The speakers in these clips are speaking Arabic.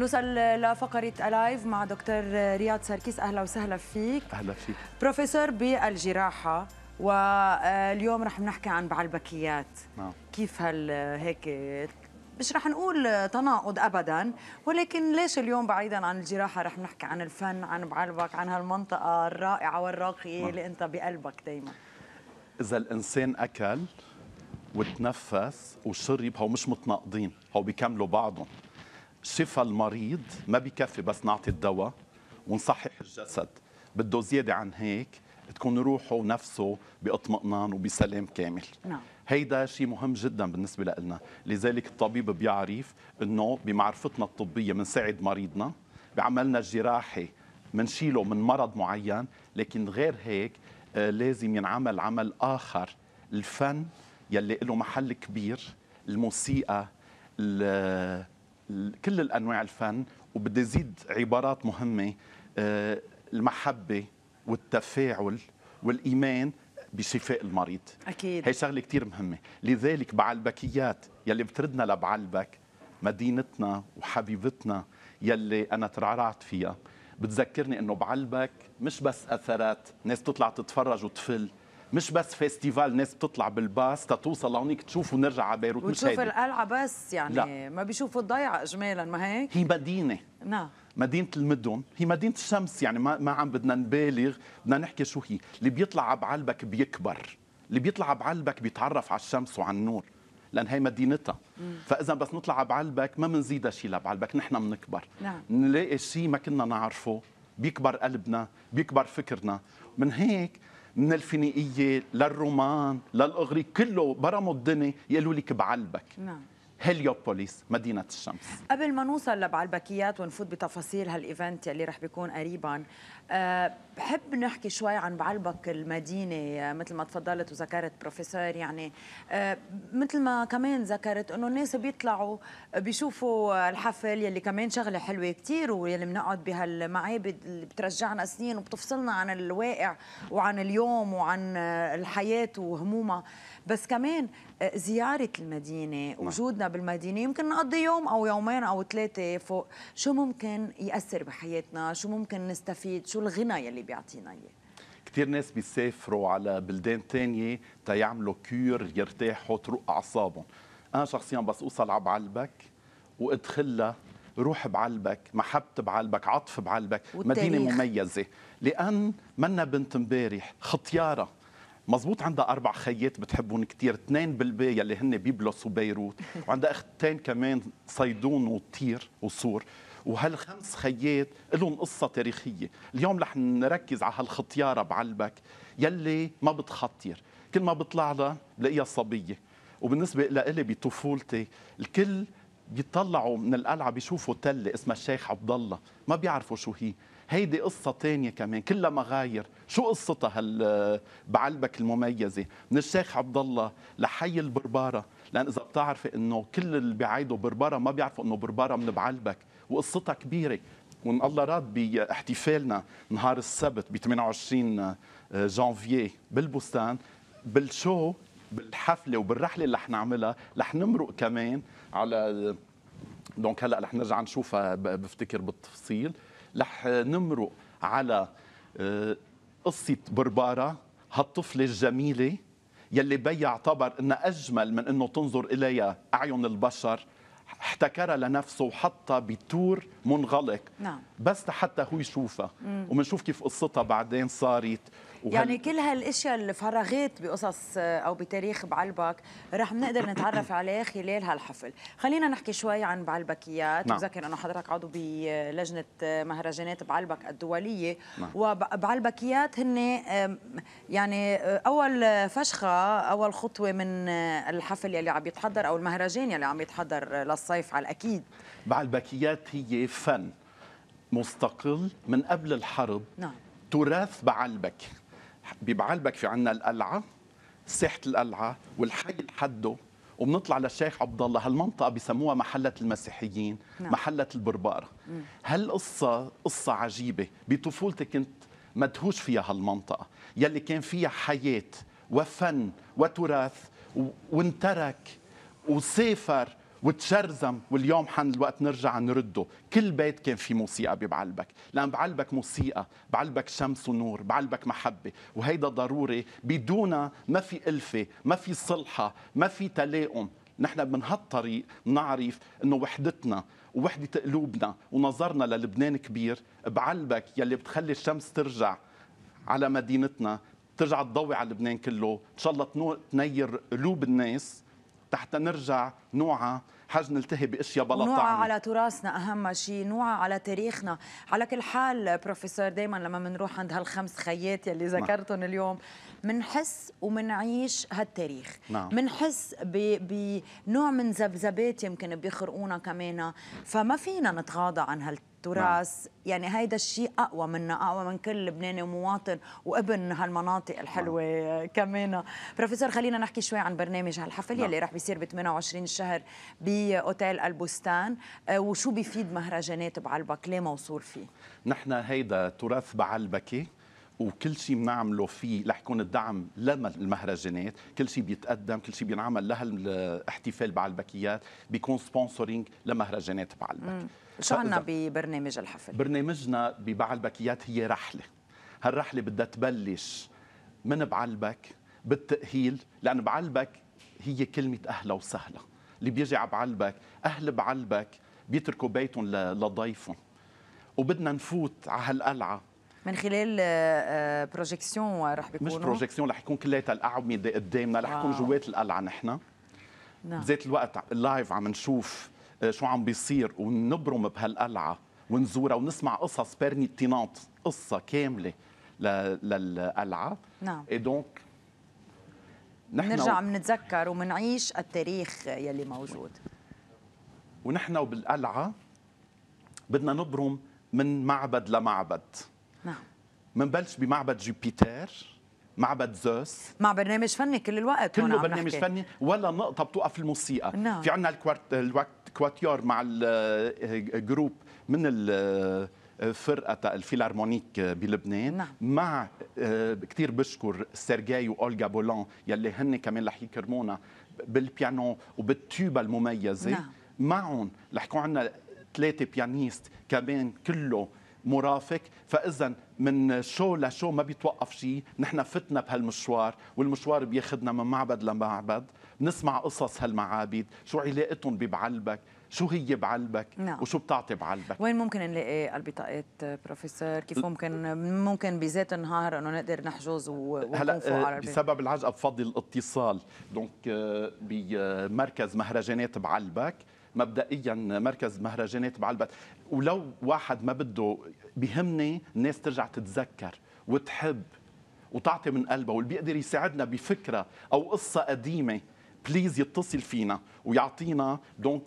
نوصل لفقرة ألايف مع دكتور رياض سركيس أهلا وسهلا فيك أهلا فيك بروفيسور بالجراحة واليوم رح نحكي عن بعلبكيات نعم. كيف هال هيك مش رح نقول تناقض ابدا ولكن ليش اليوم بعيدا عن الجراحه رح نحكي عن الفن عن بعلبك عن هالمنطقه الرائعه والراقيه نعم. اللي انت بقلبك دائما اذا الانسان اكل وتنفس وشرب هو مش متناقضين هو بيكملوا بعضهم شفى المريض ما بكفي بس نعطي الدواء ونصحح الجسد بده زيادة عن هيك تكون روحه ونفسه باطمئنان وبسلام كامل نعم. هيدا شيء مهم جدا بالنسبة لنا لذلك الطبيب بيعرف أنه بمعرفتنا الطبية بنساعد مريضنا بعملنا الجراحي منشيله من مرض معين لكن غير هيك آه، لازم ينعمل عمل آخر الفن يلي له محل كبير الموسيقى كل الانواع الفن وبدي زيد عبارات مهمه آه، المحبه والتفاعل والايمان بشفاء المريض اكيد هي شغله كثير مهمه لذلك بعلبكيات يلي بتردنا لبعلبك مدينتنا وحبيبتنا يلي انا ترعرعت فيها بتذكرني انه بعلبك مش بس اثرات ناس تطلع تتفرج وتفل مش بس فيستيفال ناس بتطلع بالباص تتوصل لهونيك تشوف ونرجع على بيروت مش هيدي القلعه بس يعني لا. ما بيشوفوا الضيعه اجمالا ما هيك هي مدينه نعم مدينة المدن هي مدينة الشمس يعني ما, ما عم بدنا نبالغ بدنا نحكي شو هي اللي بيطلع بعلبك بيكبر اللي بيطلع بعلبك بيتعرف على الشمس وعلى النور لان هي مدينتها فاذا بس نطلع بعلبك ما بنزيد شيء لبعلبك نحن بنكبر نعم. نلاقي شيء ما كنا نعرفه بيكبر قلبنا بيكبر فكرنا من هيك من الفينيقيه للرومان للاغريق كله برموا الدنيا يقولوا لك بعلبك نعم هليوبوليس مدينه الشمس قبل ما نوصل لبعلبكيات ونفوت بتفاصيل هالايفنت اللي رح بيكون قريبا آه، بحب نحكي شوي عن بعلبك المدينه آه، مثل ما تفضلت وذكرت بروفيسور يعني آه، مثل ما كمان ذكرت انه الناس بيطلعوا بيشوفوا الحفل يلي كمان شغله حلوه كثير ويلي بنقعد بهالمعابد اللي بترجعنا سنين وبتفصلنا عن الواقع وعن اليوم وعن الحياه وهمومها بس كمان زيارة المدينة نعم. وجودنا بالمدينة يمكن نقضي يوم أو يومين أو ثلاثة فوق شو ممكن يأثر بحياتنا شو ممكن نستفيد شو الغنى يلي بيعطينا إياه كثير ناس بيسافروا على بلدان تانية تيعملوا كيور يرتاحوا تروق أعصابهم أنا شخصيا بس أوصل على بعلبك وأدخلها روح بعلبك محبت بعلبك عطف بعلبك والتاريخ. مدينة مميزة لأن منا بنت مبارح خطيارة مزبوط عندها اربع خيات بتحبهم كثير اثنين بالبي يلي هن بيبلس وبيروت وعندها اختين كمان صيدون وطير وصور وهالخمس خيات لهم قصه تاريخيه اليوم رح نركز على هالخطيارة بعلبك يلي ما بتخطر كل ما بطلع لها بلاقيها صبيه وبالنسبه لإلي بطفولتي الكل بيطلعوا من القلعه بيشوفوا تله اسمها الشيخ عبد الله ما بيعرفوا شو هي هيدي قصة تانية كمان كلها مغاير شو قصتها هال بعلبك المميزة من الشيخ عبد الله لحي البربارة لأن إذا بتعرفي إنه كل اللي بيعايدوا بربارة ما بيعرفوا إنه بربارة من بعلبك وقصتها كبيرة وإن الله راد باحتفالنا نهار السبت ب 28 آه، جانفيي بالبستان بالشو بالحفله وبالرحله اللي رح نعملها رح نمرق كمان على آه، دونك هلا رح نرجع نشوفها بفتكر بالتفصيل رح نمرق على آه، قصة بربارة هالطفلة الجميلة يلي بيع اعتبر انها اجمل من انه تنظر اليها اعين البشر احتكرها لنفسه وحطها بتور منغلق نعم. بس لحتى هو يشوفها وبنشوف كيف قصتها بعدين صارت وهل... يعني كل هالاشياء اللي الفراغات بقصص آه، او بتاريخ بعلبك رح نقدر نتعرف عليه خلال هالحفل خلينا نحكي شوي عن بعلبكيات نعم. بذكر انه حضرتك عضو بلجنه آه، مهرجانات بعلبك الدوليه نعم. وبعلبكيات هن يعني آه، اول فشخه اول خطوه من الحفل يلي عم يتحضر او المهرجان يلي عم يتحضر الصيف على الأكيد مع البكيات هي فن مستقل من قبل الحرب نعم. تراث بعلبك ببعلبك في عنا القلعة ساحة القلعة والحي حده وبنطلع للشيخ عبد الله هالمنطقه بسموها محله المسيحيين نعم. محله البربار هالقصه قصه عجيبه بطفولتي كنت مدهوش فيها هالمنطقه يلي كان فيها حياه وفن وتراث وانترك وسافر وتشرزم واليوم حان الوقت نرجع نرده كل بيت كان في موسيقى ببعلبك لأن بعلبك موسيقى بعلبك شمس ونور بعلبك محبة وهيدا ضروري بدونها ما في ألفة ما في صلحة ما في تلاؤم نحن من هالطريق نعرف انه وحدتنا ووحدة قلوبنا ونظرنا للبنان كبير بعلبك يلي بتخلي الشمس ترجع على مدينتنا ترجع تضوي على لبنان كله ان شاء الله تنير قلوب الناس تحت نرجع نوعى حاج نلتهي باشياء بلا نوعى على تراثنا اهم شيء نوعى على تاريخنا على كل حال بروفيسور دائما لما بنروح عند هالخمس خيات يلي نعم. ذكرتهم اليوم منحس ومنعيش هالتاريخ نعم. منحس بنوع من ذبذبات يمكن بيخرقونا كمان فما فينا نتغاضى عن هالتاريخ تراث نعم. يعني هيدا الشيء اقوى منا اقوى من كل لبناني ومواطن وابن هالمناطق الحلوه نعم. كمان بروفيسور خلينا نحكي شوي عن برنامج هالحفل نعم. يلي رح بيصير ب 28 شهر باوتيل البستان آه، وشو بيفيد مهرجانات بعلبك ليه موصول فيه نحن هيدا تراث بعلبكي وكل شيء بنعمله فيه رح يكون الدعم للمهرجانات، كل شيء بيتقدم، كل شيء بينعمل لهالاحتفال بعلبكيات بيكون سبونسورينج لمهرجانات بعلبك شو عنا ببرنامج الحفل؟ برنامجنا ببعلبكيات هي رحله هالرحله بدها تبلش من بعلبك بالتأهيل لأن بعلبك هي كلمة أهلا وسهلا اللي بيجي على بعلبك أهل بعلبك بيتركوا بيتهم لضيفهم وبدنا نفوت على هالقلعة من خلال بروجيكسيون آه، آه، رح بيكونوا مش بروجيكسيون رح يكون كلياتها الاعمده قدامنا رح يكون جوات القلعه نحن نعم. بذات الوقت اللايف عم نشوف آه، شو عم بيصير ونبرم بهالقلعه ونزورها ونسمع قصص بيرنيتينانت قصه كامله للقلعه نعم دونك نحن نرجع بنتذكر و... ومنعيش التاريخ يلي موجود ونحن وبالقلعه بدنا نبرم من معبد لمعبد منبلش بمعبد جوبيتر معبد زوس مع برنامج فني كل الوقت كله برنامج نحكي. فني ولا نقطه بتوقف الموسيقى نعم. في عندنا الكواتيور مع الجروب من فرقة الفيلارمونيك بلبنان نعم. مع آه، كثير بشكر سيرجاي وأولغا بولان يلي هن كمان رح يكرمونا بالبيانو وبالتوبة المميزة نعم. معهم رح يكون عندنا ثلاثة بيانيست كمان كله مرافق فإذا من شو لشو ما بيتوقف شيء نحن فتنا بهالمشوار والمشوار بياخذنا من معبد لمعبد بنسمع قصص هالمعابد شو علاقتهم ببعلبك شو هي بعلبك نعم. وشو بتعطي بعلبك وين ممكن نلاقي البطاقات بروفيسور كيف ممكن ممكن بذات النهار انه نقدر نحجز هلا آه، بسبب العجقه بفضل الاتصال دونك آه، بمركز مهرجانات بعلبك مبدئيا مركز مهرجانات بعلبت ولو واحد ما بده بهمني الناس ترجع تتذكر وتحب وتعطي من قلبها واللي بيقدر يساعدنا بفكره او قصه قديمه بليز يتصل فينا ويعطينا دونك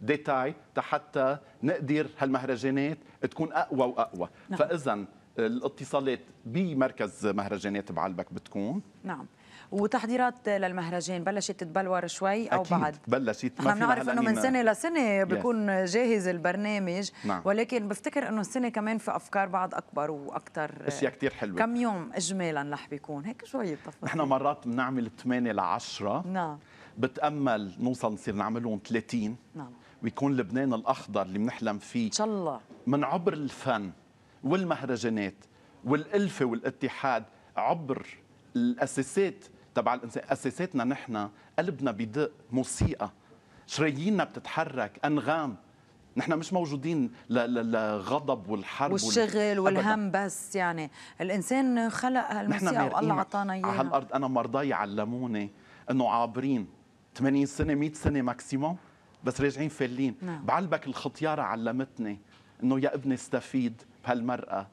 ديتاي آه، حتى نقدر هالمهرجانات تكون اقوى واقوى نعم. فاذا الاتصالات بمركز مهرجانات بعلبك بتكون نعم وتحضيرات للمهرجان بلشت تتبلور شوي او أكيد بعد بلشت ما بنعرف انه من سنه لسنه بيكون جاهز البرنامج نعم. ولكن بفتكر انه السنه كمان في افكار بعد اكبر واكثر اشياء كثير حلوه كم يوم اجمالا رح بيكون هيك شوي تفاصيل نحن مرات بنعمل 8 ل 10 نعم بتامل نوصل نصير نعملهم 30 نعم ويكون لبنان الاخضر اللي بنحلم فيه ان شاء الله من عبر الفن والمهرجانات والالفه والاتحاد عبر الاساسات تبع الانسان اساساتنا نحن قلبنا بدق موسيقى شراييننا بتتحرك انغام نحن مش موجودين للغضب والحرب والشغل والهم بس يعني الانسان خلق هالموسيقى والله عطانا اياها على هالارض انا مرضاي علموني انه عابرين 80 سنه 100 سنه ماكسيموم بس راجعين فالين نعم. بعلبك الختياره علمتني انه يا ابني استفيد بهالمراه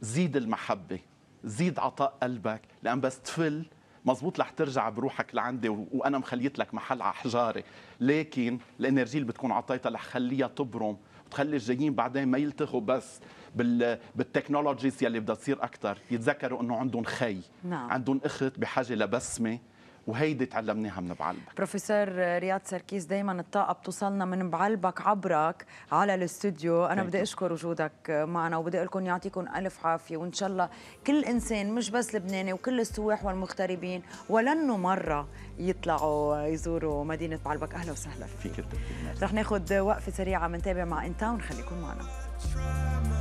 زيد المحبه زيد عطاء قلبك لان بس تفل مزبوط رح ترجع بروحك لعندي وانا مخليت لك محل على حجاري لكن الانرجي اللي بتكون عطيتها رح خليها تبرم وتخلي الجايين بعدين ما يلتغوا بس بال... بالتكنولوجيز يلي بدها تصير اكثر يتذكروا انه عندهم خي نعم. عندهم اخت بحاجه لبسمه وهيدي تعلمناها من بعلبك بروفيسور رياض سركيس دائما الطاقه بتوصلنا من بعلبك عبرك على الاستوديو انا بدي اشكر وجودك معنا وبدي اقول لكم يعطيكم الف عافيه وان شاء الله كل انسان مش بس لبناني وكل السواح والمغتربين ولن مره يطلعوا يزوروا مدينه بعلبك اهلا وسهلا فيك رح ناخذ وقفه سريعه بنتابع مع انتاون خليكم معنا